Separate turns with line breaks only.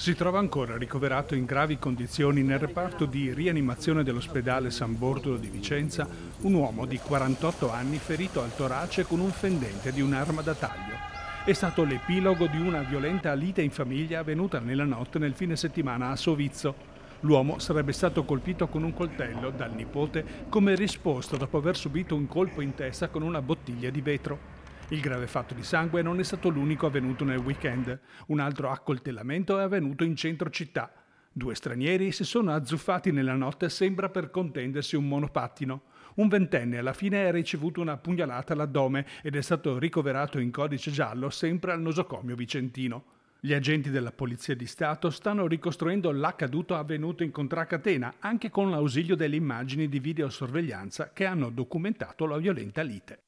Si trova ancora ricoverato in gravi condizioni nel reparto di rianimazione dell'ospedale San Bortolo di Vicenza un uomo di 48 anni ferito al torace con un fendente di un'arma da taglio. È stato l'epilogo di una violenta lite in famiglia avvenuta nella notte nel fine settimana a Sovizzo. L'uomo sarebbe stato colpito con un coltello dal nipote come risposta dopo aver subito un colpo in testa con una bottiglia di vetro. Il grave fatto di sangue non è stato l'unico avvenuto nel weekend. Un altro accoltellamento è avvenuto in centro città. Due stranieri si sono azzuffati nella notte, sembra per contendersi un monopattino. Un ventenne alla fine ha ricevuto una pugnalata all'addome ed è stato ricoverato in codice giallo sempre al nosocomio vicentino. Gli agenti della Polizia di Stato stanno ricostruendo l'accaduto avvenuto in contracatena anche con l'ausilio delle immagini di videosorveglianza che hanno documentato la violenta lite.